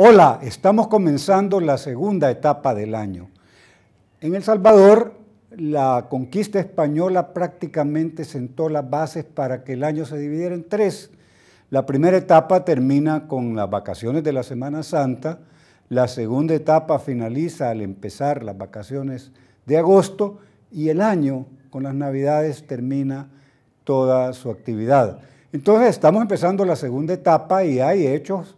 Hola, estamos comenzando la segunda etapa del año. En El Salvador, la conquista española prácticamente sentó las bases para que el año se dividiera en tres. La primera etapa termina con las vacaciones de la Semana Santa, la segunda etapa finaliza al empezar las vacaciones de agosto y el año con las navidades termina toda su actividad. Entonces estamos empezando la segunda etapa y hay hechos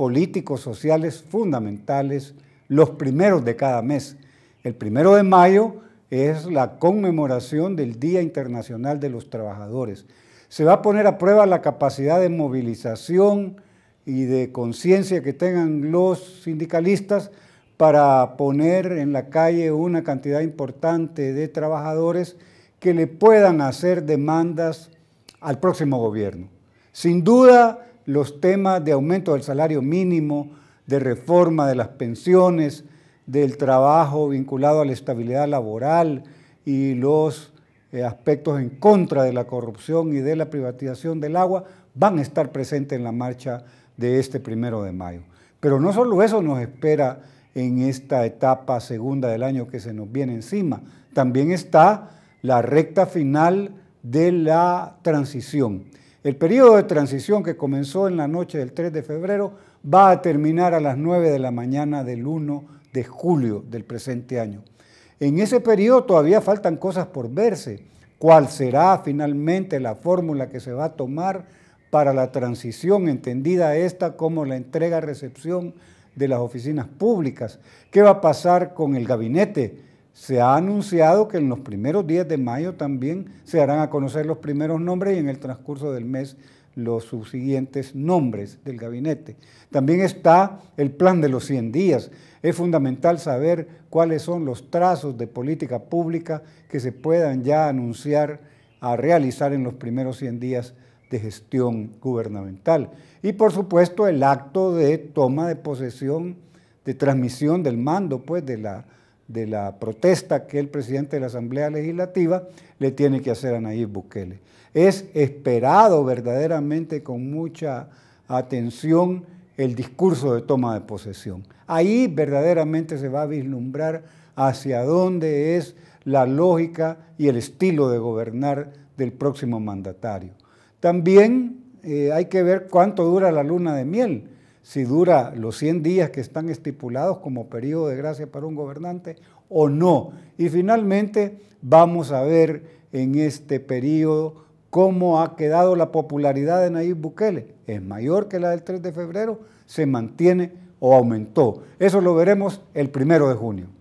políticos sociales fundamentales los primeros de cada mes. El primero de mayo es la conmemoración del Día Internacional de los Trabajadores. Se va a poner a prueba la capacidad de movilización y de conciencia que tengan los sindicalistas para poner en la calle una cantidad importante de trabajadores que le puedan hacer demandas al próximo gobierno. Sin duda, los temas de aumento del salario mínimo, de reforma de las pensiones, del trabajo vinculado a la estabilidad laboral y los eh, aspectos en contra de la corrupción y de la privatización del agua van a estar presentes en la marcha de este primero de mayo. Pero no solo eso nos espera en esta etapa segunda del año que se nos viene encima, también está la recta final de la transición. El periodo de transición que comenzó en la noche del 3 de febrero va a terminar a las 9 de la mañana del 1 de julio del presente año. En ese periodo todavía faltan cosas por verse. ¿Cuál será finalmente la fórmula que se va a tomar para la transición, entendida esta como la entrega-recepción de las oficinas públicas? ¿Qué va a pasar con el gabinete? Se ha anunciado que en los primeros días de mayo también se harán a conocer los primeros nombres y en el transcurso del mes los subsiguientes nombres del gabinete. También está el plan de los 100 días. Es fundamental saber cuáles son los trazos de política pública que se puedan ya anunciar a realizar en los primeros 100 días de gestión gubernamental. Y por supuesto el acto de toma de posesión, de transmisión del mando, pues de la de la protesta que el presidente de la Asamblea Legislativa le tiene que hacer a Nayib Bukele. Es esperado verdaderamente con mucha atención el discurso de toma de posesión. Ahí verdaderamente se va a vislumbrar hacia dónde es la lógica y el estilo de gobernar del próximo mandatario. También eh, hay que ver cuánto dura la luna de miel si dura los 100 días que están estipulados como periodo de gracia para un gobernante o no. Y finalmente vamos a ver en este periodo cómo ha quedado la popularidad de Nayib Bukele. Es mayor que la del 3 de febrero, se mantiene o aumentó. Eso lo veremos el primero de junio.